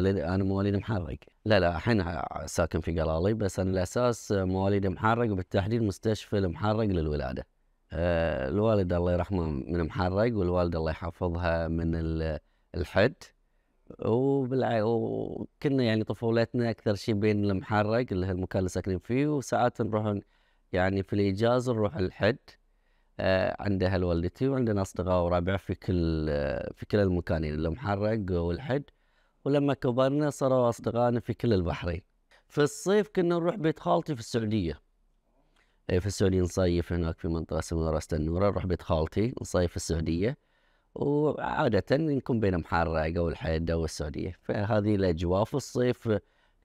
بلد انا مواليد محرق لا لا الحين ساكن في قلالي بس انا الاساس مواليد محرق وبالتحديد مستشفى المحرق للولاده آه، الوالد الله يرحمه من محرق والوالده الله يحفظها من الحد وبالع... وكنا يعني طفولتنا اكثر شيء بين المحرق اللي هو المكان اللي ساكنين فيه وساعات نروح يعني في الاجازه نروح الحد عندها آه، عند اهل والدتي وعندنا اصدقاء وربع في كل في كل المكانين يعني المحرق والحد ولما كبرنا صاروا أصدقائنا في كل البحرين في الصيف كنا نروح بيت خالتي في السعودية إيه، في السعودية نصيف هناك في منطقة اسمها راس النورة نروح بيت خالتي نصيف في السعودية وعادة نكون بين محرق والحيدة الحيدة والسعودية فهذه الأجواء في الصيف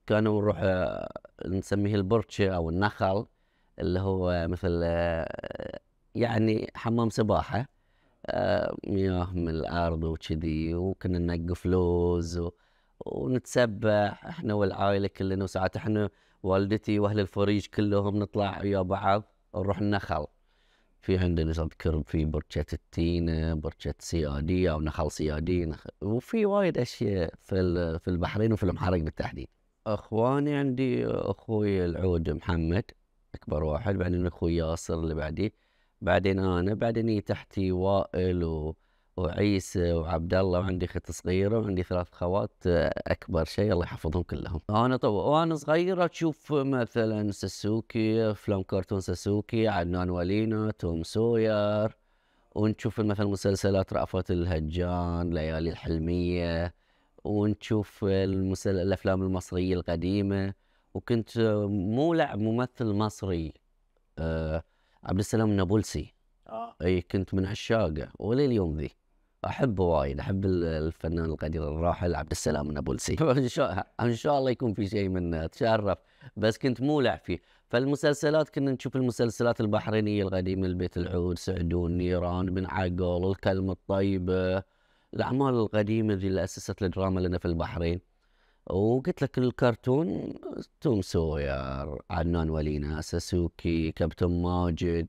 كانوا نروح آه، نسميه البرتشة أو النخل اللي هو مثل آه، يعني حمام سباحة مياه من الأرض وكذي وكنا ننقف لوز و... ونتسبح احنا والعائله كلنا وساعات احنا والدتي واهل الفريج كلهم نطلع ويا بعض نروح النخل في عندنا اذكر في بركه التينه بركه سياديه او نخل سيادي وفي وايد اشياء في في البحرين وفي المحرق بالتحديد اخواني عندي اخوي العود محمد اكبر واحد بعدين اخوي ياسر اللي بعدي بعدين انا بعدين إيه تحتي وائل و... وعيسى وعبد الله وعندي اخت صغيره وعندي ثلاث خوات اكبر شيء الله يحفظهم كلهم. انا طو... وانا صغيره تشوف مثلا ساسوكي افلام كرتون ساسوكي عدنان ولينا توم سوير ونشوف مثلا مسلسلات رأفت الهجان ليالي الحلميه ونشوف المسل... الافلام المصريه القديمه وكنت مولع ممثل مصري أه عبد السلام النابلسي آه. اي كنت من عشاقه ولليوم ذي احبه وايد احب الفنان القدير الراحل عبد السلام النابلسي ان شاء ان شاء الله يكون في شيء منه اتشرف بس كنت مولع فيه فالمسلسلات كنا نشوف المسلسلات البحرينيه القديمه البيت العود سعدون نيران بن عقل الكلمه الطيبه الاعمال القديمه ذي اللي اسست الدراما لنا في البحرين وقلت لك الكرتون توم سوير عدنان ولينا ساسوكي كابتن ماجد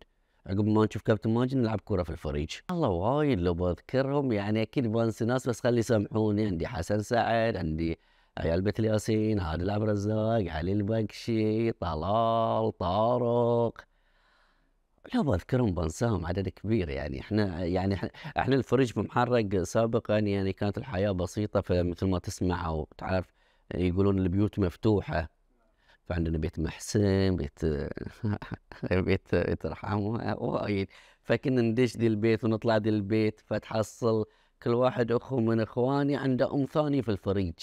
عقب ما نشوف كابتن ماجد نلعب كره في الفريج والله وايد لو بذكرهم يعني اكيد بنسى ناس بس خلي يسامحوني عندي حسن سعد عندي عيال بيت الياسين عادل عبد الرزاق علي البكشي طلال طارق لو بذكرهم بنساهم عدد كبير يعني احنا يعني احنا الفريج بمحرق سابقا يعني كانت الحياه بسيطه فمثل ما تسمع او تعرف يقولون البيوت مفتوحه فعندنا بيت محسن بيت بيت بيت وايد فكنا ندش دي البيت ونطلع دي البيت فتحصل كل واحد اخو من اخواني عنده ام ثانيه في الفريج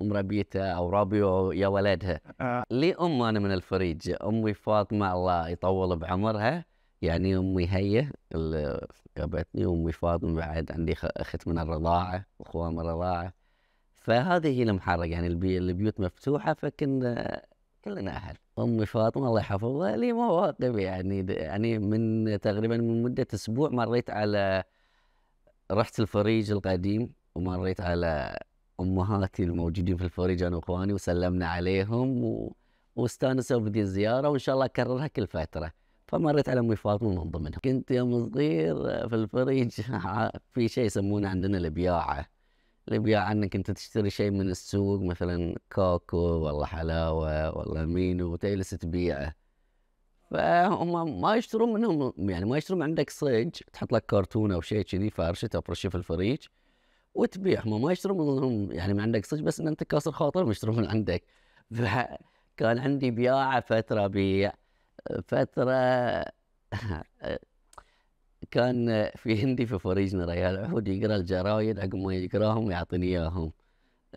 ام ربيته او ربيو يا ولدها آه. لي ام انا من الفريج امي فاطمه الله يطول بعمرها يعني امي هي اللي جابتني وامي فاطمه بعد عندي اخت من الرضاعه واخوان من الرضاعه فهذه هي المحرك يعني البيوت مفتوحه فكنا كلنا اهل امي فاطمه الله يحفظها لي مواقف يعني يعني من تقريبا من مده اسبوع مريت على رحت الفريج القديم ومريت على امهاتي الموجودين في الفريج انا واخواني وسلمنا عليهم و... واستانسوا بدي الزياره وان شاء الله اكررها كل فتره فمريت على امي فاطمه من ضمنهم كنت يوم صغير في الفريج في شيء يسمونه عندنا البياعه اللي عنك انت تشتري شيء من السوق مثلا كوكو والله حلاوه والله مينو وتجلس تبيعه فهم ما يشترون منهم يعني ما يشترون من عندك صيج تحط لك كرتون او شيء كذي فارشه فرشه في الفريج وتبيع هم ما يشترون منهم يعني من عندك صيج بس ان انت كاسر خاطرهم يشترون من عندك فكان عندي بياعه فتره بيع فتره كان في هندي في فريجنا ريال عهود يقرا الجرايد عقب ما يقراهم يعطيني اياهم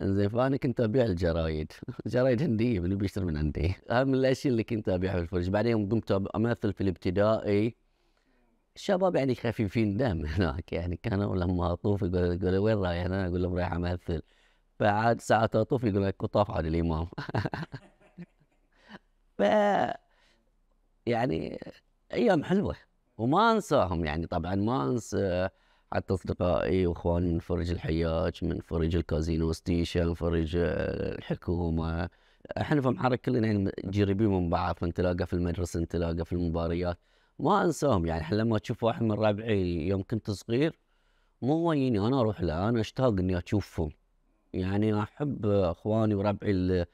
انزين فانا كنت ابيع الجرايد جرايد هنديه من بيشتري من عندي اهم من الاشياء اللي كنت ابيعها في الفريج بعدين قمت امثل في الابتدائي الشباب يعني خفيفين دم هناك يعني كانوا لما اطوف يقولوا وين رايح انا اقول لهم رايح امثل فعاد ساعة اطوف يقول لك طاف عاد الامام ف يعني ايام حلوه وما انساهم يعني طبعا ما انسى حتى اصدقائي واخواني من فرج الحياج من فرج الكازينو ستيشن من فرج آه، الحكومه احنا في المحرك كلنا يعني جريبين من بعض فنتلاقى في المدرسه نتلاقى في المباريات ما انساهم يعني لما تشوف واحد من ربعي يوم كنت صغير مو ويني انا اروح له انا اشتاق اني اشوفهم يعني احب اخواني وربعي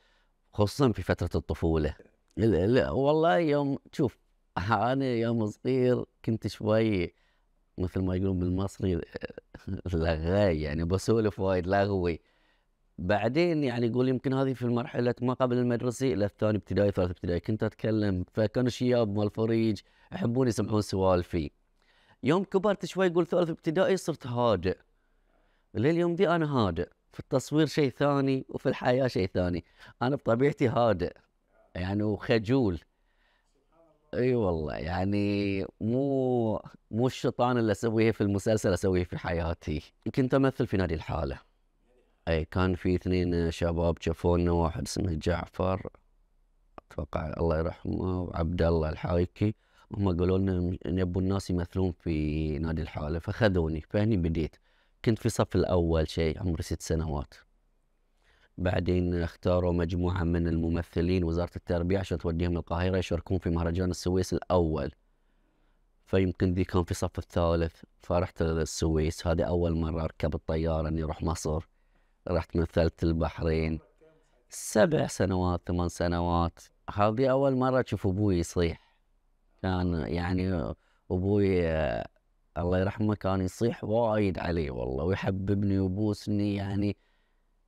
خصوصا في فتره الطفوله لا والله يوم تشوف انا يوم صغير كنت شوي مثل ما يقولون بالمصري آه، لغاي يعني بسولف وايد لغوي بعدين يعني يقول يمكن هذه في المرحلة ما قبل المدرسي إلى الثاني ابتدائي ثالث ابتدائي كنت أتكلم فكانوا شياب مال فريج يحبون يسمعون سوالفي يوم كبرت شوي يقول ثالث ابتدائي صرت هادئ لليوم دي أنا هادئ في التصوير شيء ثاني وفي الحياة شيء ثاني أنا بطبيعتي هادئ يعني وخجول اي أيوة والله يعني مو مو الشيطان اللي اسويه في المسلسل اسويه في حياتي كنت امثل في نادي الحاله اي كان في اثنين شباب شافونا واحد اسمه جعفر اتوقع الله يرحمه وعبد الله الحايكي هم قالوا لنا يبوا الناس يمثلون في نادي الحاله فخذوني فهني بديت كنت في الصف الاول شيء عمري ست سنوات بعدين اختاروا مجموعة من الممثلين وزارة التربية عشان توديهم القاهرة يشاركون في مهرجان السويس الأول فيمكن ذي كان في صف الثالث فرحت للسويس هذه أول مرة أركب الطيارة إني أروح مصر رحت مثلت البحرين سبع سنوات ثمان سنوات هذه أول مرة أشوف أبوي يصيح كان يعني أبوي الله يرحمه كان يصيح وايد علي والله ويحببني ويبوسني يعني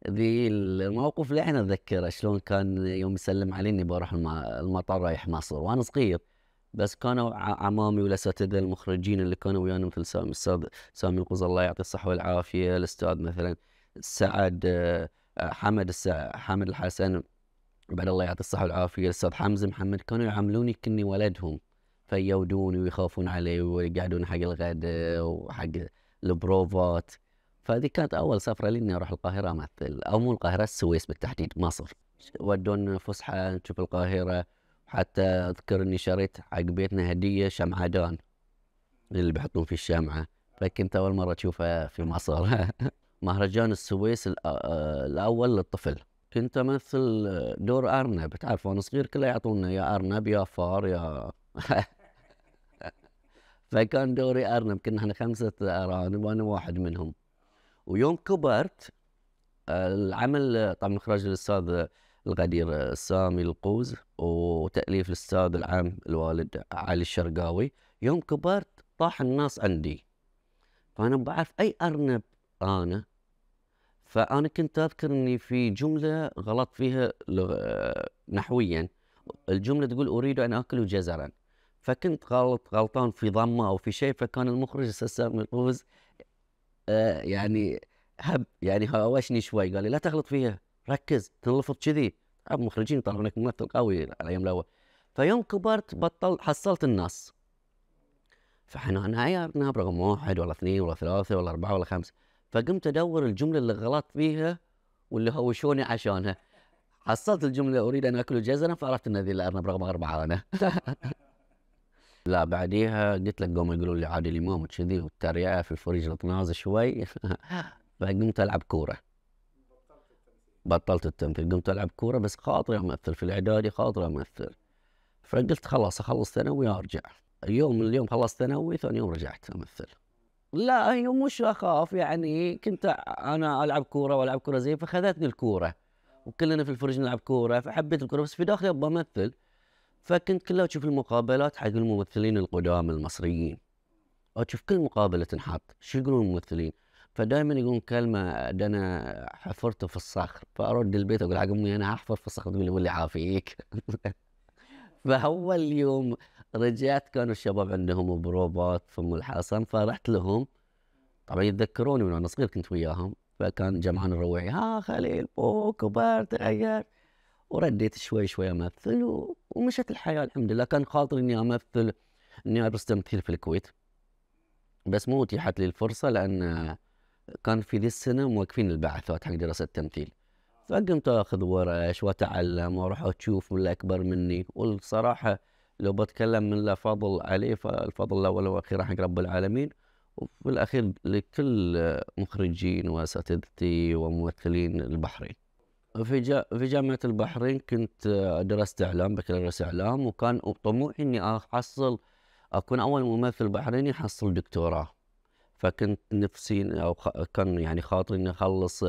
الموقف اللي احنا اتذكره شلون كان يوم يسلم علي اني بروح المطار رايح مصر وانا صغير بس كانوا عمامي والاساتذه المخرجين اللي كانوا ويانا مثل سامي الاستاذ سامي القوز الله يعطيه الصحه والعافيه الاستاذ مثلا سعد آه، حمد السع... حمد الحسن بعد الله يعطيه الصحه والعافيه الاستاذ حمزه محمد كانوا يعاملوني كني ولدهم فيودوني ويخافون علي ويقعدون حق الغداء وحق البروفات فهذه كانت اول سفره لي اني اروح القاهره مع او مو القاهره السويس بالتحديد مصر ودونا فسحه نشوف القاهره حتى اذكر اني شريت حق بيتنا هديه شمعدان اللي بيحطون فيه الشمعه فكنت اول مره اشوفها في مصر مهرجان السويس آه، آه، الاول للطفل كنت امثل دور ارنب تعرف وانا صغير كله يعطونا يا ارنب يا فار يا فكان دوري ارنب كنا احنا خمسه ارانب وانا واحد منهم ويوم كبرت العمل طبعا اخراج الاستاذ الغدير سامي القوز وتاليف الاستاذ العام الوالد علي الشرقاوي يوم كبرت طاح الناس عندي فانا بعرف اي ارنب انا فانا كنت اذكر اني في جمله غلط فيها نحويا الجمله تقول اريد ان اكل جزرا فكنت غلط غلطان في ضمه او في شيء فكان المخرج سامي القوز آه، يعني هب يعني هوشني شوي قال لي لا تغلط فيها ركز تنلفظ كذي اب مخرجين يطلعونك ممثل قوي على الايام الاول فيوم كبرت بطل حصلت الناس فاحنا عيارنا برقم واحد ولا اثنين ولا ثلاثه ولا اربعه ولا خمسه فقمت ادور الجمله اللي غلطت فيها واللي هوشوني عشانها حصلت الجمله اريد ان اكل جزرا فعرفت ان ذي الارنب رقم اربعه انا لا بعديها قلت لك قوم يقولوا لي عادل امام وكذي والتريقه في الفريج الطناز شوي فقمت العب كوره بطلت التمثيل قمت العب كوره بس خاطري امثل في الاعدادي خاطري امثل فقلت خلاص اخلص ثانوي ارجع يوم من اليوم خلصت ثانوي ثاني يوم رجعت امثل لا هي مش اخاف يعني كنت انا العب كوره والعب كوره زين فخذتني الكوره وكلنا في الفرج نلعب كوره فحبيت الكوره بس في داخلي ابغى امثل فكنت كله اشوف المقابلات حق الممثلين القدام المصريين اشوف كل مقابله تنحط شو يقولون الممثلين فدائما يقولون كلمه انا حفرت في الصخر فارد البيت اقول حق امي انا احفر في الصخر تقول لي عافيك فاول يوم رجعت كانوا الشباب عندهم بروبات في ام الحسن فرحت لهم طبعا يتذكروني من وانا صغير كنت وياهم فكان جمعان الروعي ها آه خليل بو كبرت تغيرت ورديت شوي شوي امثل ومشت الحياه الحمد لله كان خاطري اني امثل اني ادرس تمثيل في الكويت بس مو اتيحت لي الفرصه لان كان في ذي السنه موقفين البعثات حق دراسه التمثيل فقمت اخذ ورش واتعلم واروح اشوف من الاكبر مني والصراحه لو بتكلم من لا فضل عليه فالفضل الاول والاخير حق رب العالمين وفي الاخير لكل مخرجين واساتذتي وممثلين البحرين في جا في جامعة البحرين كنت آه، درست إعلام بكالوريوس إعلام وكان طموحي إني أحصل أكون أول ممثل بحريني يحصل دكتوراه فكنت نفسي أو كان يعني خاطري إني أخلص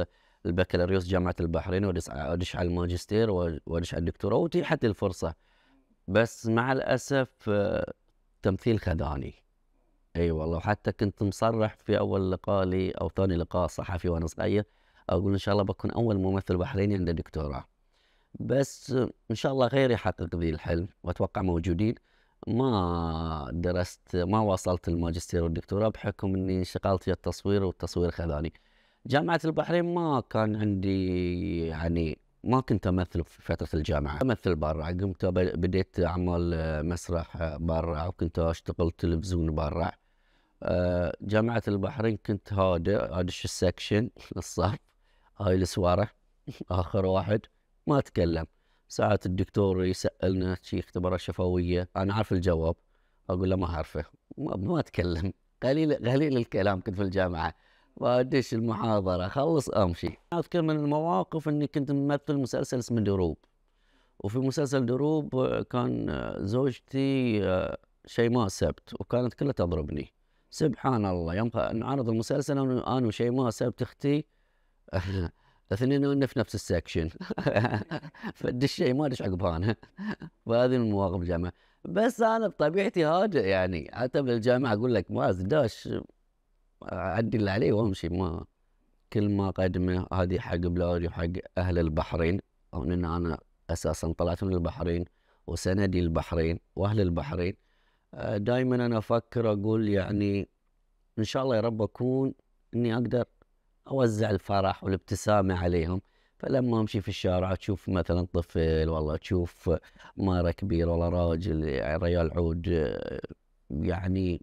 البكالوريوس جامعة البحرين وأدش على الماجستير وأدش على الدكتوراه وأتيحت الفرصة بس مع الأسف آه، تمثيل خذاني اي أيوة والله وحتى كنت مصرح في اول لقاء لي او ثاني لقاء صحفي وانا صغير اقول ان شاء الله بكون اول ممثل بحريني عنده دكتوراه بس ان شاء الله غيري يحقق ذي الحلم واتوقع موجودين ما درست ما واصلت الماجستير والدكتوراه بحكم اني انشغلت في التصوير والتصوير خذاني جامعة البحرين ما كان عندي يعني ما كنت امثل في فتره الجامعه امثل برا قمت بديت اعمل مسرح برا وكنت اشتغل تلفزيون برا آه، جامعه البحرين كنت هادئ ادش السكشن الصف هاي السواره اخر واحد ما اتكلم ساعات الدكتور يسالنا شي اختبارات شفويه انا عارف الجواب اقول له ما اعرفه ما, ما اتكلم قليل قليل الكلام كنت في الجامعه وادش المحاضره اخلص امشي اذكر من المواقف اني كنت ممثل مسلسل اسمه دروب وفي مسلسل دروب كان زوجتي آه، شيماء سبت وكانت كلها تضربني سبحان الله يوم نعرض المسلسل انا وشيماء سبت اختي الاثنين وانا في نفس السكشن فدش شيء ما ادش عقبها انا فهذه المواقف الجامعه بس انا بطبيعتي هادئ يعني حتى بالجامعه اقول لك ما داش عدي اللي علي وامشي ما كل ما قدمه هذه حق بلادي وحق اهل البحرين او ان انا اساسا طلعت من البحرين وسندي البحرين واهل البحرين آه، دائما انا افكر اقول يعني ان شاء الله يا رب اكون اني اقدر اوزع الفرح والابتسامه عليهم فلما امشي في الشارع تشوف مثلا طفل والله تشوف مره كبيره والله راجل يعني ريال عود يعني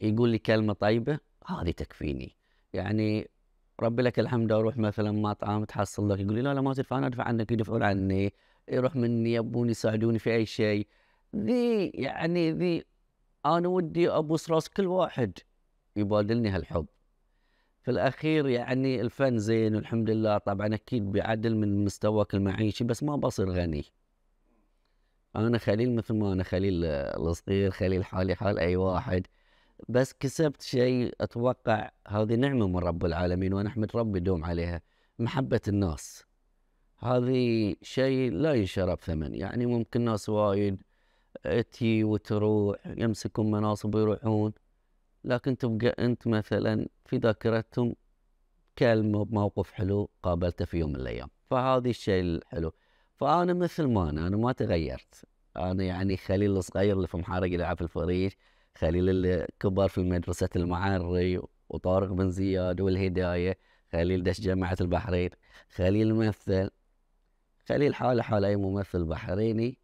يقول لي كلمه طيبه هذه تكفيني يعني ربي لك الحمد اروح مثلا مطعم تحصل لك يقول لي لا لا ما تدفع انا ادفع عنك يدفعون عني يروح مني يبون يساعدوني في اي شيء ذي يعني ذي انا ودي ابوس راس كل واحد يبادلني هالحب في الاخير يعني الفن زين والحمد لله طبعا اكيد بيعدل من مستواك المعيشي بس ما بصير غني انا خليل مثل ما انا خليل الصغير خليل حالي حال اي واحد بس كسبت شيء اتوقع هذه نعمه من رب العالمين وانا احمد ربي دوم عليها محبه الناس هذه شيء لا يشرب ثمن يعني ممكن ناس وايد تي وتروح يمسكون مناصب ويروحون لكن تبقى أنت مثلا في ذاكرتهم كلمة بموقف حلو قابلته في يوم من الأيام فهذا الشيء الحلو فأنا مثل ما أنا أنا ما تغيرت أنا يعني خليل الصغير اللي في محارق يلعب في الفريش خليل اللي كبر في مدرسة المعري وطارق بن زياد والهداية خليل دش جامعة البحرين خليل ممثل خليل حاله حال أي ممثل بحريني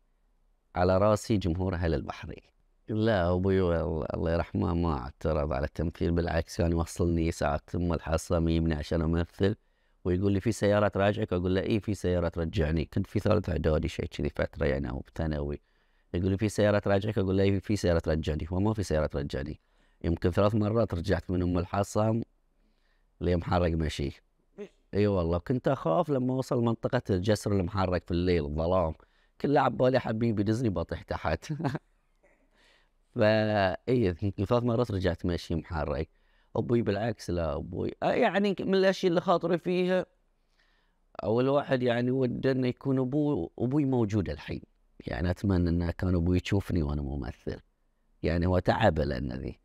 على راسي جمهور أهل البحرين لا ابوي الله يرحمه ما اعترض على التمثيل بالعكس كان يوصلني ساعات ام الحصه يبني عشان امثل ويقول لي في سياره راجعك اقول له اي في سياره ترجعني كنت في ثالث اعدادي شيء كذي فتره يعني او بثانوي يقول لي في سياره راجعك اقول له اي في سياره ترجعني هو ما في سياره ترجعني يمكن ثلاث مرات رجعت من ام الحصه لمحرق مشي اي والله كنت اخاف لما اوصل منطقه الجسر المحرق في الليل الظلام كله عبالي حبيبي دزني بطيح تحت فاي ثلاث مرات رجعت ماشي محرك ابوي بالعكس لا ابوي آه، يعني من الاشياء اللي خاطري فيها او الواحد يعني وده انه يكون ابوي ابوي موجود الحين يعني اتمنى انه كان ابوي يشوفني وانا ممثل يعني هو تعب لان ذي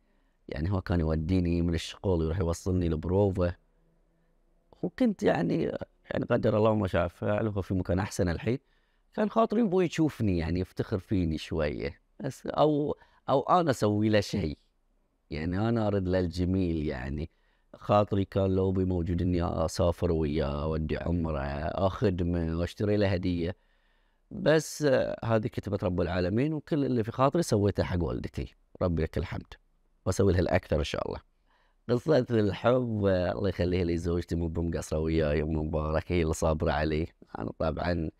يعني هو كان يوديني من الشغل ويروح يوصلني لبروفه وكنت يعني يعني قدر الله ما شاء فعل هو في مكان احسن الحين كان خاطري ابوي يشوفني يعني يفتخر فيني شويه بس او او انا اسوي له شيء يعني انا ارد له الجميل يعني خاطري كان لو بي موجود اني اسافر وياه اودي عمره اخدمه واشتري له هديه بس هذه كتبت رب العالمين وكل اللي في خاطري سويته حق والدتي ربي لك الحمد واسوي لها الاكثر ان شاء الله قصة الحب الله يخليها لي زوجتي مو مقصرة وياي ام مبارك هي اللي صابرة علي انا طبعا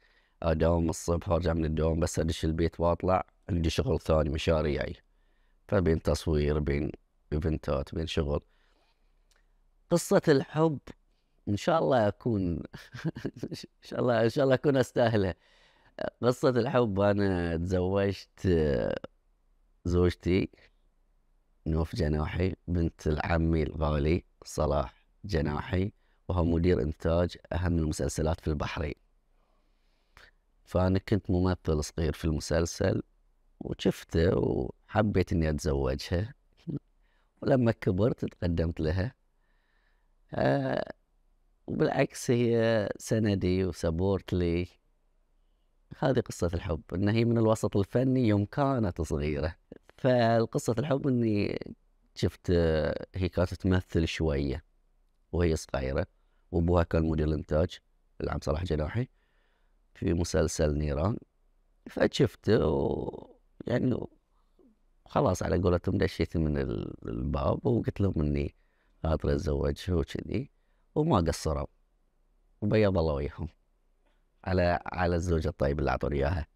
اداوم الصبح وارجع من الدوام بس ادش البيت واطلع عندي شغل ثاني مشاريعي فبين تصوير بين ايفنتات بين شغل قصة الحب ان شاء الله اكون ان شاء الله ان شاء الله اكون استاهله قصة الحب انا تزوجت زوجتي نوف جناحي بنت العمي الغالي صلاح جناحي وهو مدير انتاج اهم المسلسلات في البحرين فانا كنت ممثل صغير في المسلسل وشفته وحبيت اني اتزوجها ولما كبرت تقدمت لها آه وبالعكس هي سندي وسبورت لي هذه قصة الحب انها هي من الوسط الفني يوم كانت صغيرة فالقصة الحب إني شفت آه، هي كانت تمثل شوية وهي صغيرة وأبوها كان مدير الإنتاج العم صلاح جناحي في مسلسل نيران فشفته يعني خلاص على قولتهم دشيت من الباب وقلت لهم اني خاطري اتزوج وكذي وما قصروا وبيض الله وجههم على على الزوجه الطيبه اللي اعطوني اياها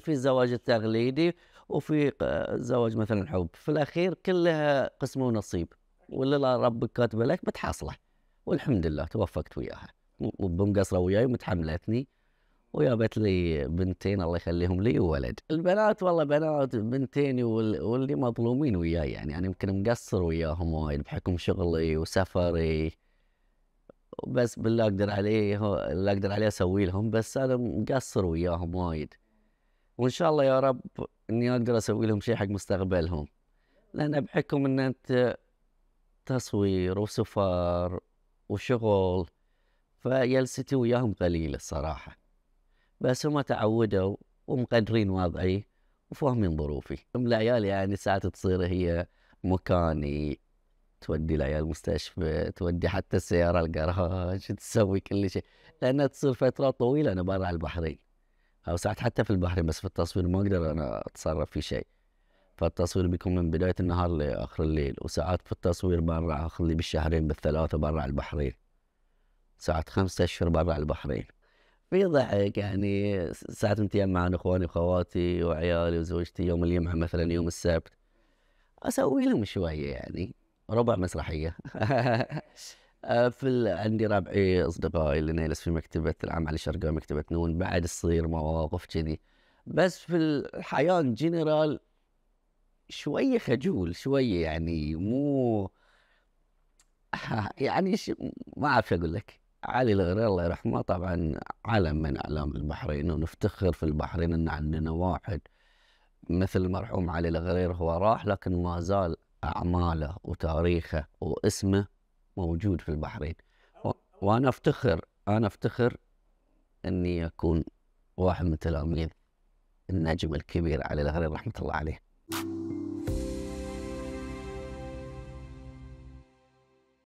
في الزواج التقليدي وفي زواج مثلا حب في الاخير كلها قسم ونصيب واللي ربك كاتبه لك بتحصله والحمد لله توفقت وياها وبمقصره وياي ومتحملتني ويابت لي بنتين الله يخليهم لي وولد البنات والله بنات بنتين واللي مظلومين وياي يعني انا يمكن مقصر وياهم وايد بحكم شغلي وسفري بس باللي اقدر عليه اللي اقدر عليه اسوي لهم بس انا مقصر وياهم وايد وان شاء الله يا رب اني اقدر اسوي لهم شيء حق مستقبلهم لان بحكم ان انت تصوير وسفر وشغل فجلستي وياهم قليله الصراحه بس هم تعودوا ومقدرين وضعي وفاهمين ظروفي ام العيال يعني ساعات تصير هي مكاني تودي العيال المستشفى تودي حتى السياره الجراج تسوي كل شيء لانها تصير فتره طويله انا برا البحرين او ساعات حتى في البحرين بس في التصوير ما اقدر انا اتصرف في شيء فالتصوير بيكون من بدايه النهار لاخر الليل وساعات في التصوير برا اخلي بالشهرين بالثلاثه برا البحرين ساعات خمسة اشهر برا البحرين في ضحك يعني ساعات متيمع انا اخواني واخواتي وعيالي وزوجتي يوم الجمعه مثلا يوم السبت اسوي لهم شويه يعني ربع مسرحيه آه، في ال... عندي ربعي اصدقائي اللي نجلس في مكتبه العام علي الشرقاء مكتبه نون بعد تصير مواقف كذي بس في الحياه جنرال شويه خجول شويه يعني مو يعني ش... ما اعرف اقول لك علي الغرير الله يرحمه طبعا علم من أعلام البحرين ونفتخر في البحرين أن عندنا واحد مثل المرحوم علي الغرير هو راح لكن ما زال أعماله وتاريخه واسمه موجود في البحرين وأنا أفتخر أنا أفتخر أني أكون واحد من تلاميذ النجم الكبير علي الغرير رحمة الله عليه